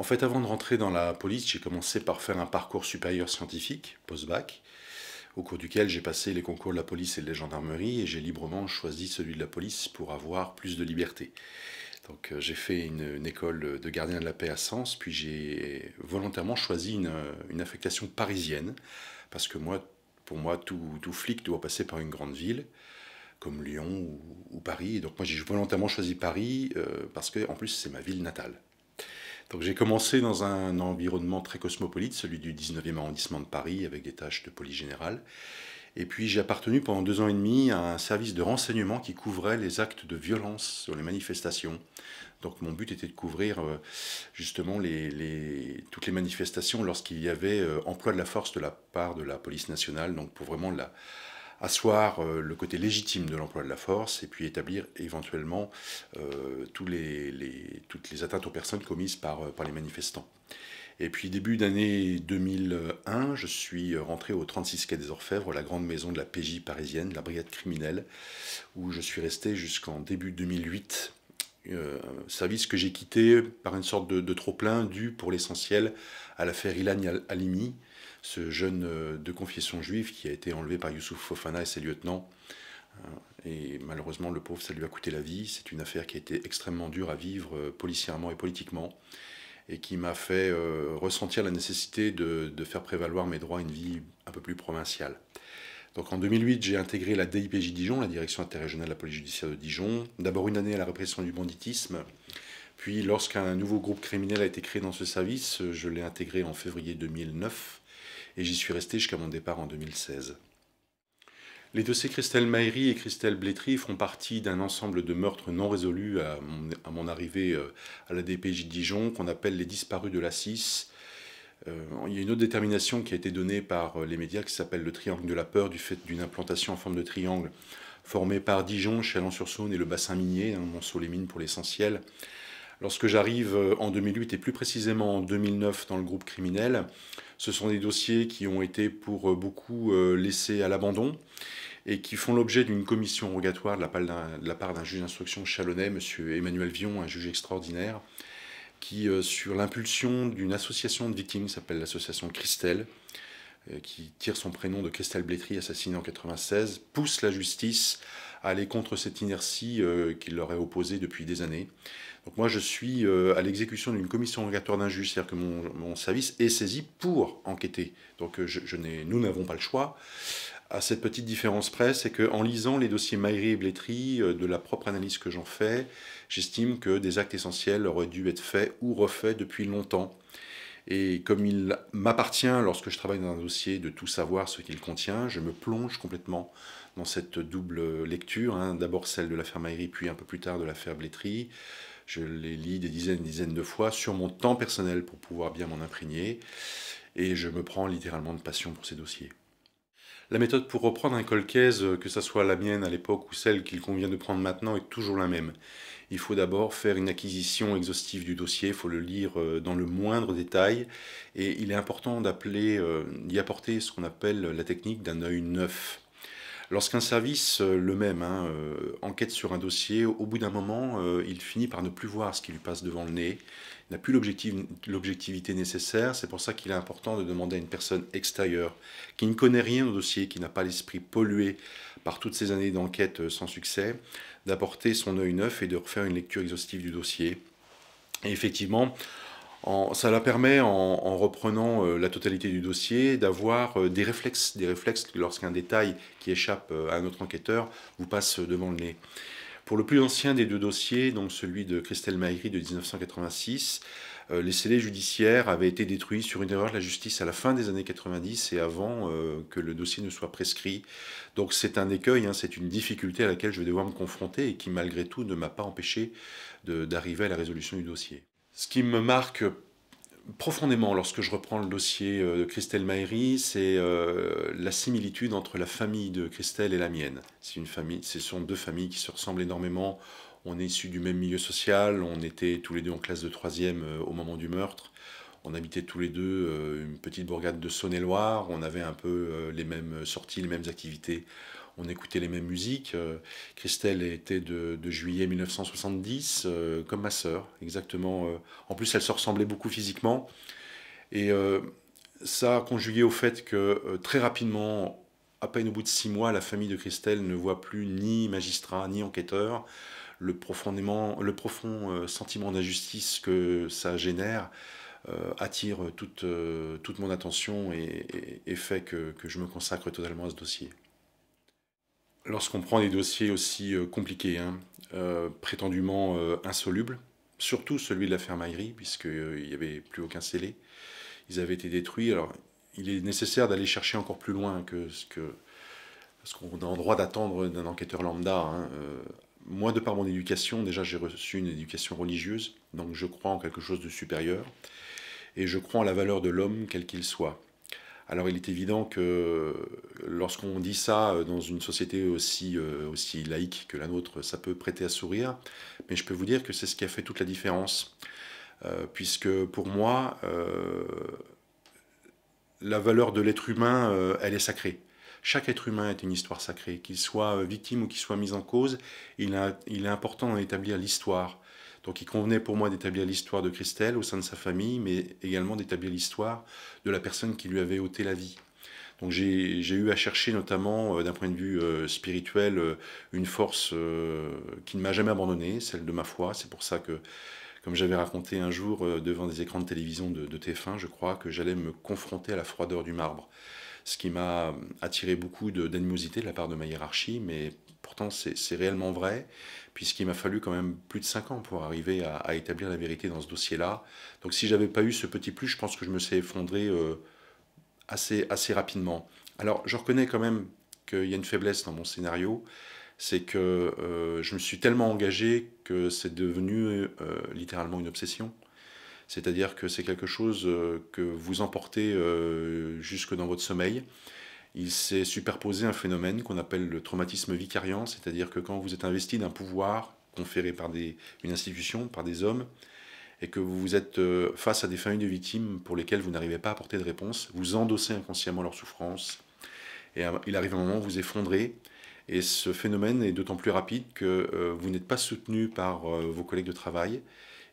En fait, avant de rentrer dans la police, j'ai commencé par faire un parcours supérieur scientifique, post-bac, au cours duquel j'ai passé les concours de la police et de la gendarmerie, et j'ai librement choisi celui de la police pour avoir plus de liberté. Donc euh, j'ai fait une, école de gardien de la paix à Sens, puis j'ai volontairement choisi une, euh, affectation parisienne, parce que moi, pour moi, tout, flic doit passer par une grande ville, comme Lyon ou, Paris. Et donc moi, j'ai volontairement choisi Paris, euh, parce que en plus, c'est ma ville natale. Donc j'ai commencé dans un environnement très cosmopolite, celui du 19e arrondissement de Paris, avec des tâches de police générale. Et puis j'ai appartenu pendant deux ans et demi à un service de renseignement qui couvrait les actes de violence sur les manifestations. Donc mon but était de couvrir euh, justement les, toutes les manifestations lorsqu'il y avait euh, emploi de la force de la part de la police nationale, donc pour vraiment la, asseoir euh, le côté légitime de l'emploi de la force et puis établir éventuellement euh, toutes les atteintes aux personnes commises par, euh, les manifestants. Et puis début d'année 2001, je suis rentré au 36 Quai des Orfèvres, la grande maison de la PJ parisienne, la brigade criminelle, où je suis resté jusqu'en début 2008. service que j'ai quitté par une sorte de, trop-plein dû pour l'essentiel à l'affaire Ilan alimi ce jeune euh, de confession juive qui a été enlevé par Youssouf Fofana et ses lieutenants. Euh, et malheureusement, le pauvre, ça lui a coûté la vie. C'est une affaire qui a été extrêmement dure à vivre euh, policièrement et politiquement et qui m'a fait ressentir la nécessité de, faire prévaloir mes droits à une vie un peu plus provinciale. Donc en 2008, j'ai intégré la DIPJ Dijon, la Direction interrégionale de la police judiciaire de Dijon. D'abord une année à la répression du banditisme, puis lorsqu'un nouveau groupe criminel a été créé dans ce service, je l'ai intégré en février 2009 et j'y suis resté jusqu'à mon départ en 2016. Les dossiers Christelle Maïri et Christelle Blétry font partie d'un ensemble de meurtres non résolus à mon, arrivée euh, à la DPJ Dijon, qu'on appelle les disparus de la 6. Euh, il y a une autre détermination qui a été donnée par euh, les médias qui s'appelle le triangle de la peur, du fait d'une implantation en forme de triangle formée par Dijon, Chalon-sur-Saône et le bassin minier, hein, Monceau-les-Mines pour l'essentiel. Lorsque j'arrive euh, en 2008 et plus précisément en 2009 dans le groupe criminel, ce sont des dossiers qui ont été pour euh, beaucoup euh, laissés à l'abandon et qui font l'objet d'une commission rogatoire de la part d'un juge d'instruction chalonnais, M. Emmanuel Vion, un juge extraordinaire, qui, sur l'impulsion d'une association de victimes, s'appelle l'association Christelle, qui tire son prénom de Christelle Blétry, assassinée en 1996, pousse la justice à aller contre cette inertie euh, qui leur est opposée depuis des années. Donc moi, je suis euh, à l'exécution d'une commission rogatoire d'injuste, c'est-à-dire que mon, service est saisi pour enquêter. Donc euh, nous n'avons pas le choix. À cette petite différence près, c'est qu'en lisant les dossiers Maillerie et Blétry, de la propre analyse que j'en fais, j'estime que des actes essentiels auraient dû être faits ou refaits depuis longtemps et comme il m'appartient, lorsque je travaille dans un dossier, de tout savoir ce qu'il contient, je me plonge complètement dans cette double lecture, hein. d'abord celle de l'affaire Maïri, puis un peu plus tard de l'affaire Blétry. Je les lis des dizaines et dizaines de fois sur mon temps personnel pour pouvoir bien m'en imprégner, et je me prends littéralement de passion pour ces dossiers. La méthode pour reprendre un colcaise, que ce soit la mienne à l'époque ou celle qu'il convient de prendre maintenant, est toujours la même il faut d'abord faire une acquisition exhaustive du dossier, il faut le lire euh, dans le moindre détail, et il est important d'appeler, euh, d'y apporter ce qu'on appelle la technique d'un œil neuf. Lorsqu'un service, euh, le même, hein, enquête sur un dossier, au bout d'un moment, il finit par ne plus voir ce qui lui passe devant le nez. Il n'a plus l'objectivité nécessaire. C'est pour ça qu'il est important de demander à une personne extérieure, qui ne connaît rien au dossier, qui n'a pas l'esprit pollué par toutes ces années d'enquête euh, sans succès, d'apporter son œil neuf et de refaire une lecture exhaustive du dossier. Et effectivement, ça la permet, en, reprenant euh, la totalité du dossier, d'avoir euh, des réflexes, des réflexes lorsqu'un détail qui échappe à un autre enquêteur vous passe devant le nez. Pour le plus ancien des deux dossiers, donc celui de Christelle Maïri de 1986, euh, les scellés judiciaires avaient été détruits sur une erreur de la justice à la fin des années 90 et avant euh, que le dossier ne soit prescrit. Donc c'est un écueil, hein, c'est une difficulté à laquelle je vais devoir me confronter et qui malgré tout ne m'a pas empêché d'arriver à la résolution du dossier. Ce qui me marque profondément lorsque je reprends le dossier euh, de Christelle Maïri, c'est la similitude entre la famille de Christelle et la mienne. C'est une famille, ce sont deux familles qui se ressemblent énormément on est issus du même milieu social, on était tous les deux en classe de troisième euh, au moment du meurtre, on habitait tous les deux euh, une petite bourgade de Saône-et-Loire, on avait un peu euh, les mêmes sorties, les mêmes activités, on écoutait les mêmes musiques. Christelle était de, juillet 1970, comme ma sœur, exactement. En plus, elle se ressemblait beaucoup physiquement. Et ça, a conjugué au fait que très rapidement, à peine au bout de six mois, la famille de Christelle ne voit plus ni magistrat, ni enquêteur le, profondément, le profond euh, sentiment d'injustice que ça génère euh, attire toute, euh, toute mon attention et, fait que, que, je me consacre totalement à ce dossier. Lorsqu'on prend des dossiers aussi compliqués, hein, prétendument insolubles, surtout celui de l'affaire fermaillerie, puisqu'il n'y avait plus aucun scellé, ils avaient été détruits. Alors, il est nécessaire d'aller chercher encore plus loin que ce qu'on ce qu'on a en droit d'attendre d'un enquêteur lambda. Hein, moi, de par mon éducation, déjà j'ai reçu une éducation religieuse, donc je crois en quelque chose de supérieur, et je crois en la valeur de l'homme, quel qu'il soit. Alors il est évident que lorsqu'on dit ça euh, dans une société aussi, euh, aussi laïque que la nôtre, ça peut prêter à sourire, mais je peux vous dire que c'est ce qui a fait toute la différence, euh, puisque pour moi, la valeur de l'être humain, elle est sacrée. Chaque être humain est une histoire sacrée, qu'il soit euh, victime ou qu'il soit mis en cause, il, est important d'établir l'histoire. Donc il convenait pour moi d'établir l'histoire de Christelle au sein de sa famille, mais également d'établir l'histoire de la personne qui lui avait ôté la vie. Donc j'ai eu à chercher notamment euh, d'un point de vue euh, spirituel une force qui ne m'a jamais abandonné, celle de ma foi. C'est pour ça que, comme j'avais raconté un jour devant des écrans de télévision de, de TF1, je crois que j'allais me confronter à la froideur du marbre ce qui m'a attiré beaucoup d'animosité de, la part de ma hiérarchie, mais pourtant c'est réellement vrai, puisqu'il m'a fallu quand même plus de 5 ans pour arriver à, établir la vérité dans ce dossier-là. Donc si j'avais pas eu ce petit plus, je pense que je me serais effondré euh, assez, assez rapidement. Alors je reconnais quand même qu'il y a une faiblesse dans mon scénario, c'est que euh, je me suis tellement engagé que c'est devenu euh, littéralement une obsession c'est-à-dire que c'est quelque chose euh, que vous emportez euh, jusque dans votre sommeil. Il s'est superposé un phénomène qu'on appelle le traumatisme vicariant, c'est-à-dire que quand vous êtes investi d'un pouvoir conféré par une institution, par des hommes, et que vous êtes euh, face à des familles de victimes pour lesquelles vous n'arrivez pas à apporter de réponse, vous endossez inconsciemment leur souffrance, et il arrive un moment où vous effondrez, et ce phénomène est d'autant plus rapide que vous n'êtes pas soutenu par vos collègues de travail,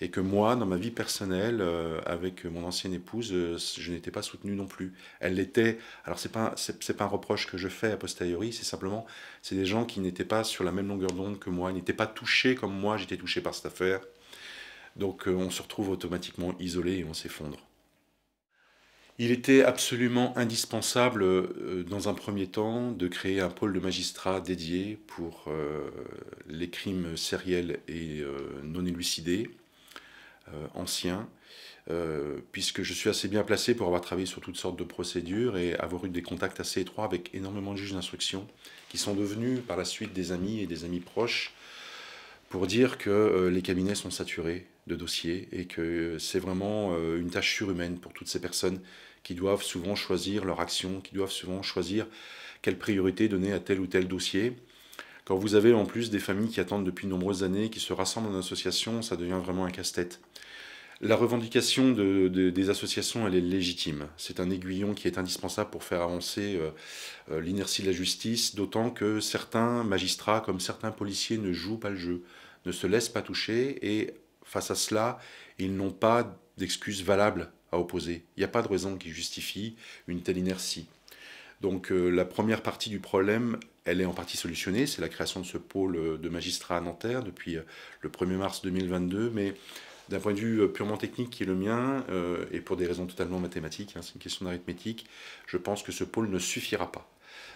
et que moi, dans ma vie personnelle, euh, avec mon ancienne épouse, euh, je n'étais pas soutenu non plus. Elle l'était. Alors c'est pas pas un reproche que je fais a posteriori, c'est simplement c'est des gens qui n'étaient pas sur la même longueur d'onde que moi, n'étaient pas touchés comme moi. J'étais touché par cette affaire. Donc euh, on se retrouve automatiquement isolé et on s'effondre. Il était absolument indispensable, dans un premier temps, de créer un pôle de magistrats dédié pour les crimes sériels et non élucidés euh, ancien, euh, puisque je suis assez bien placé pour avoir travaillé sur toutes sortes de procédures et avoir eu des contacts assez étroits avec énormément de juges d'instruction, qui sont devenus par la suite des amis et des amis proches, pour dire que euh, les cabinets sont saturés de dossiers et que c'est vraiment une tâche surhumaine pour toutes ces personnes qui doivent souvent choisir leur action, qui doivent souvent choisir quelle priorité donner à tel ou tel dossier. Quand vous avez en plus des familles qui attendent depuis de nombreuses années, qui se rassemblent en association, ça devient vraiment un casse-tête. La revendication des associations, elle est légitime. C'est un aiguillon qui est indispensable pour faire avancer euh, euh, l'inertie de la justice, d'autant que certains magistrats, comme certains policiers, ne jouent pas le jeu, ne se laissent pas toucher, et face à cela, ils n'ont pas d'excuses valables à opposer. Il n'y a pas de raison qui justifie une telle inertie. Donc euh, la première partie du problème, elle est en partie solutionnée. C'est la création de ce pôle euh, de magistrats à Nanterre depuis euh, le 1er mars 2022. Mais d'un point de vue euh, purement technique qui est le mien, et pour des raisons totalement mathématiques, hein, c'est une question d'arithmétique, je pense que ce pôle ne suffira pas.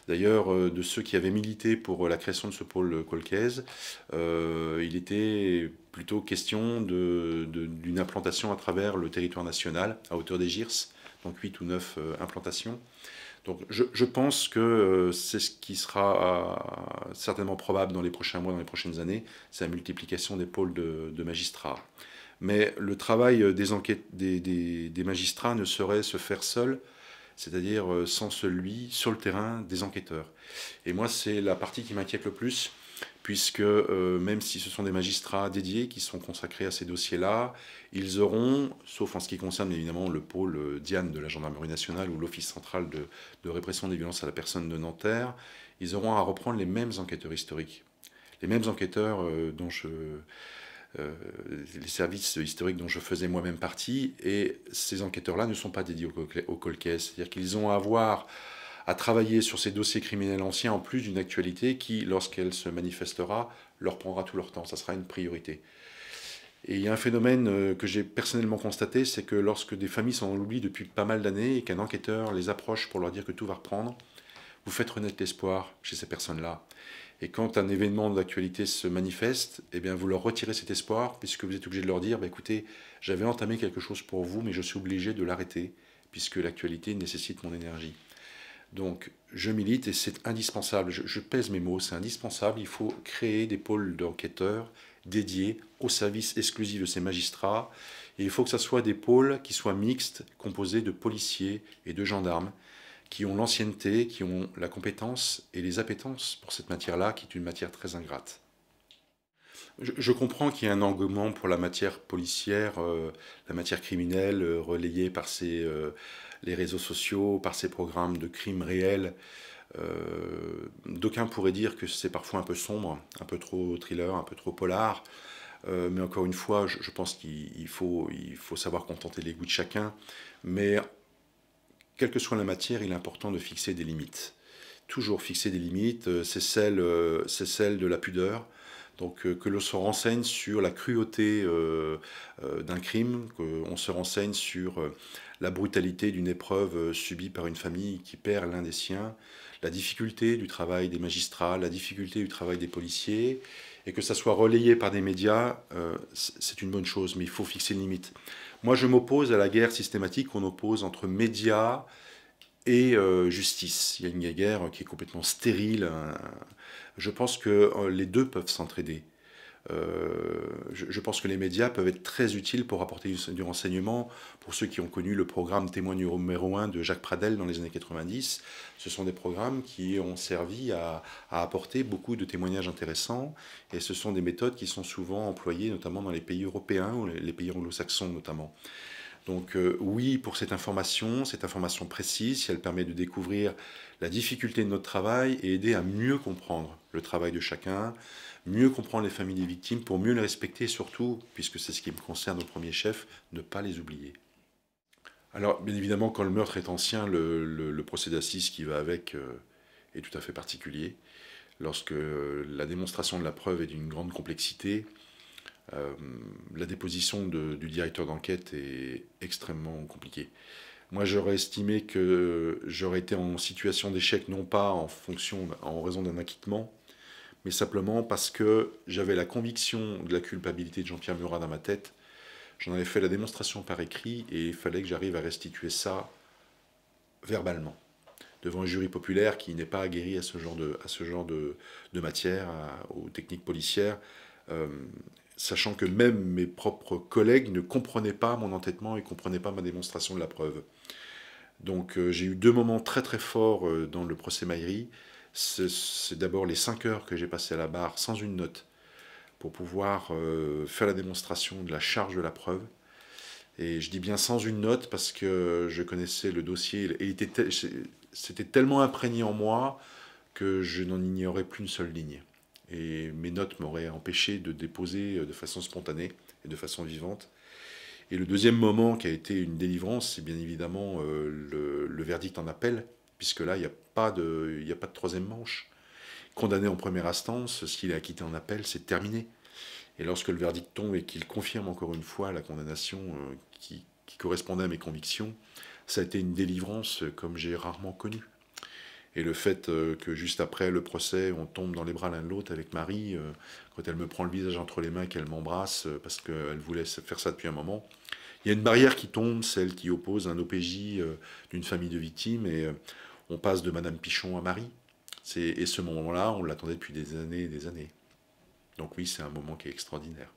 D'ailleurs, de ceux qui avaient milité pour la création de ce pôle colcaise, il était plutôt question d'une implantation à travers le territoire national, à hauteur des GIRS, donc 8 ou 9 implantations. Donc je, pense que euh, c'est ce qui sera euh, certainement probable dans les prochains mois, dans les prochaines années, c'est la multiplication des pôles de, magistrats. Mais le travail euh, des, enquêtes, des, des, magistrats ne saurait se faire seul, c'est-à-dire sans celui sur le terrain des enquêteurs. Et moi, c'est la partie qui m'inquiète le plus puisque euh, même si ce sont des magistrats dédiés qui sont consacrés à ces dossiers-là, ils auront, sauf en ce qui concerne évidemment le pôle euh, Diane de la Gendarmerie nationale ou l'Office central de, répression des violences à la personne de Nanterre, ils auront à reprendre les mêmes enquêteurs historiques, les mêmes enquêteurs euh, dont je... les services historiques dont je faisais moi-même partie, et ces enquêteurs-là ne sont pas dédiés au, au c'est-à-dire qu'ils ont à avoir à travailler sur ces dossiers criminels anciens en plus d'une actualité qui, lorsqu'elle se manifestera, leur prendra tout leur temps. Ça sera une priorité. Et il y a un phénomène euh, que j'ai personnellement constaté, c'est que lorsque des familles sont en depuis pas mal d'années et qu'un enquêteur les approche pour leur dire que tout va reprendre, vous faites renaître l'espoir chez ces personnes-là. Et quand un événement d'actualité se manifeste, eh bien vous leur retirez cet espoir puisque vous êtes obligé de leur dire, bah, écoutez, j'avais entamé quelque chose pour vous, mais je suis obligé de l'arrêter puisque l'actualité nécessite mon énergie. Donc, je milite et c'est indispensable. Je, pèse mes mots, c'est indispensable. Il faut créer des pôles d'enquêteurs dédiés au service exclusif de ces magistrats. Et il faut que ce soit des pôles qui soient mixtes, composés de policiers et de gendarmes, qui ont l'ancienneté, qui ont la compétence et les appétences pour cette matière-là, qui est une matière très ingrate. Je, comprends qu'il y a un engouement pour la matière policière, euh, la matière criminelle, euh, relayée par ces... Euh, les réseaux sociaux, par ces programmes de crimes réels. Euh, d'aucuns pourraient dire que c'est parfois un peu sombre, un peu trop thriller, un peu trop polar. Euh, mais encore une fois, je, pense qu'il faut, savoir contenter les goûts de chacun. Mais quelle que soit la matière, il est important de fixer des limites. Toujours fixer des limites, euh, c'est celle, celle de la pudeur, donc que l'on se renseigne sur la cruauté d'un crime, qu'on se renseigne sur la brutalité d'une épreuve euh, subie par une famille qui perd l'un des siens, la difficulté du travail des magistrats, la difficulté du travail des policiers, et que ça soit relayé par des médias, euh, c'est une bonne chose, mais il faut fixer une limite. Moi, je m'oppose à la guerre systématique qu'on oppose entre médias et euh, justice. Il y a une guerre qui est complètement stérile. Hein. Je pense que les deux peuvent s'entraider. Euh, je, pense que les médias peuvent être très utiles pour apporter du, renseignement. Pour ceux qui ont connu le programme Témoin numéro 1 de Jacques Pradel dans les années 90, ce sont des programmes qui ont servi à, apporter beaucoup de témoignages intéressants et ce sont des méthodes qui sont souvent employées notamment dans les pays européens ou les pays anglo-saxons notamment. Donc euh, oui pour cette information, cette information précise, si elle permet de découvrir la difficulté de notre travail et aider à mieux comprendre le travail de chacun, mieux comprendre les familles des victimes pour mieux les respecter et surtout, puisque c'est ce qui me concerne au premier chef, ne pas les oublier. Alors bien évidemment quand le meurtre est ancien, le, procès d'assises qui va avec euh, est tout à fait particulier. Lorsque euh, la démonstration de la preuve est d'une grande complexité, euh, la déposition du directeur d'enquête est extrêmement compliquée. Moi, j'aurais estimé que j'aurais été en situation d'échec, non pas en fonction, en raison d'un acquittement, mais simplement parce que j'avais la conviction de la culpabilité de Jean-Pierre Murat dans ma tête. J'en avais fait la démonstration par écrit et il fallait que j'arrive à restituer ça verbalement devant un jury populaire qui n'est pas aguerri à ce genre de, à ce genre de, matière, aux techniques policières. Euh, sachant que même mes propres collègues ne comprenaient pas mon entêtement et ne comprenaient pas ma démonstration de la preuve. Donc euh, j'ai eu deux moments très très forts euh, dans le procès Maïri. C'est d'abord les cinq heures que j'ai passées à la barre sans une note pour pouvoir euh, faire la démonstration de la charge de la preuve. Et je dis bien sans une note parce que je connaissais le dossier et c'était tellement imprégné en moi que je n'en ignorais plus une seule ligne et mes notes m'auraient empêché de déposer euh, de façon spontanée et de façon vivante. Et le deuxième moment qui a été une délivrance, c'est bien évidemment euh, le, verdict en appel, puisque là, il n'y a, pas de, a pas de troisième manche. Condamné en première instance, ce qu'il a acquitté en appel, c'est terminé. Et lorsque le verdict tombe et qu'il confirme encore une fois la condamnation euh, qui correspondait à mes convictions, ça a été une délivrance comme j'ai rarement connue. Et le fait euh, que juste après le procès, on tombe dans les bras l'un de l'autre avec Marie, euh, quand elle me prend le visage entre les mains, qu'elle m'embrasse, euh, parce qu'elle voulait faire ça depuis un moment, il y a une barrière qui tombe, celle qui oppose un OPJ d'une famille de victimes, et on passe de Madame Pichon à Marie. Et ce moment-là, on l'attendait depuis des années et des années. Donc oui, c'est un moment qui est extraordinaire.